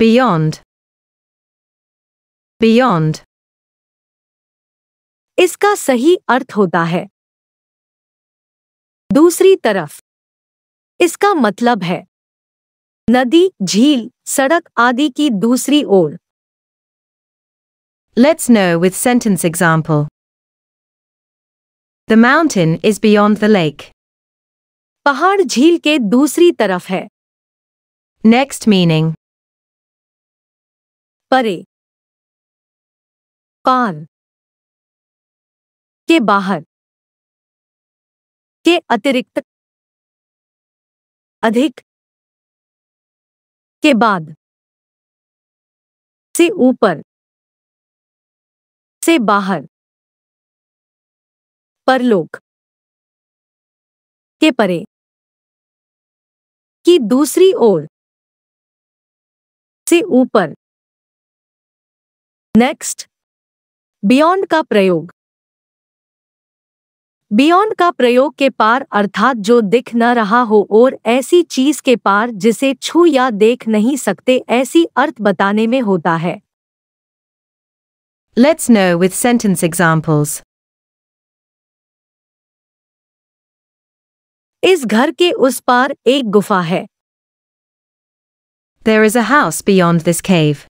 beyond beyond इसका सही अर्थ होता है दूसरी तरफ इसका मतलब है नदी झील सड़क आदि की दूसरी ओर let's know with sentence example the mountain is beyond the lake पहाड़ झील के दूसरी तरफ है नेक्स्ट मीनिंग परे कान के बाहर के अतिरिक्त अधिक के बाद से ऊपर से बाहर परलोक के परे की दूसरी ओर से ऊपर नेक्स्ट बियॉन्ड का प्रयोग बियॉन्ड का प्रयोग के पार अर्थात जो दिख न रहा हो और ऐसी चीज के पार जिसे छू या देख नहीं सकते ऐसी अर्थ बताने में होता है let's know with sentence examples इस घर के उस पार एक गुफा है there is a house beyond this cave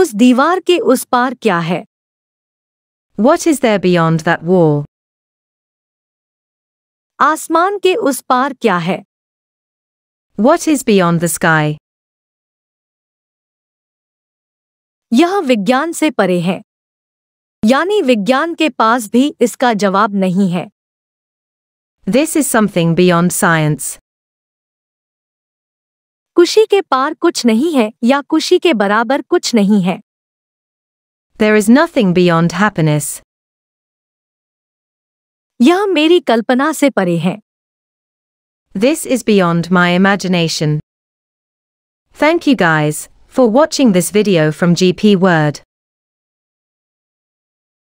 उस दीवार के उस पार क्या है what is there beyond that वो आसमान के उस पार क्या है what is beyond the sky यह विज्ञान से परे है यानी विज्ञान के पास भी इसका जवाब नहीं है this is something beyond science खुशी के पार कुछ नहीं है या खुशी के बराबर कुछ नहीं है There is nothing beyond happiness. यह मेरी कल्पना से परे है This is beyond my imagination. Thank you guys for watching this video from GP Word.